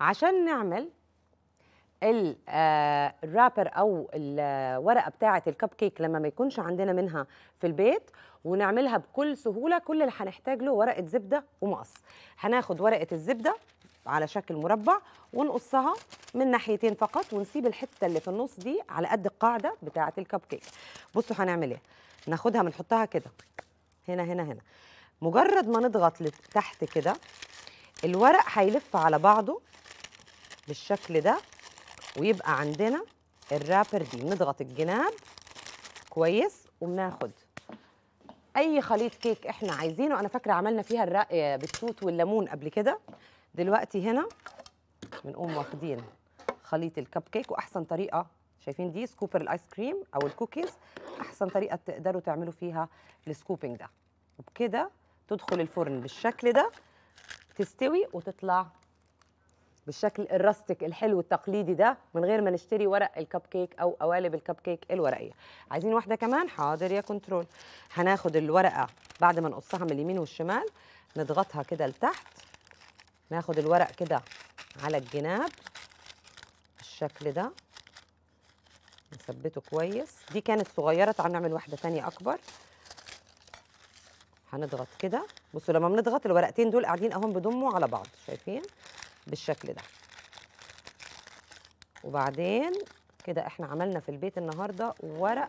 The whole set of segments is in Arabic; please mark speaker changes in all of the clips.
Speaker 1: عشان نعمل آه، الرابر او الورقه بتاعه الكب كيك لما ما يكونش عندنا منها في البيت ونعملها بكل سهوله كل اللي هنحتاج له ورقه زبده ومقص هناخد ورقه الزبده على شكل مربع ونقصها من ناحيتين فقط ونسيب الحته اللي في النص دي على قد القاعده بتاعه الكب كيك بصوا هنعمل ايه ناخدها بنحطها كده هنا هنا هنا مجرد ما نضغط لتحت كده الورق هيلف على بعضه بالشكل ده ويبقى عندنا الرابر دي بنضغط الجناب كويس وبناخد اي خليط كيك احنا عايزينه انا فاكره عملنا فيها الرق بالتوت والليمون قبل كده دلوقتي هنا بنقوم واخدين خليط الكب كيك واحسن طريقه شايفين دي سكوبر الايس كريم او الكوكيز احسن طريقه تقدروا تعملوا فيها السكوبينج ده وبكده تدخل الفرن بالشكل ده تستوي وتطلع بالشكل الراستيك الحلو التقليدي ده من غير ما نشتري ورق الكب كيك او قوالب الكب كيك الورقيه عايزين واحده كمان حاضر يا كنترول هناخد الورقه بعد ما نقصها من اليمين والشمال نضغطها كده لتحت ناخد الورق كده على الجناب بالشكل ده نثبته كويس دي كانت صغيره تعالوا نعمل واحده ثانيه اكبر هنضغط كده بصوا لما بنضغط الورقتين دول قاعدين اهم بيضموا على بعض شايفين بالشكل ده وبعدين كده احنا عملنا في البيت النهارده ورق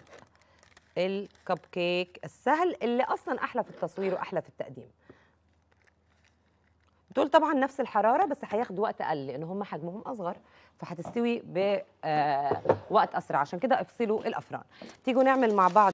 Speaker 1: الكب كيك السهل اللي اصلا احلى في التصوير واحلى في التقديم دول طبعا نفس الحراره بس هياخدوا وقت اقل لان هم حجمهم اصغر فهتستوي بوقت آه، اسرع عشان كده افصلوا الافران تيجوا نعمل مع بعض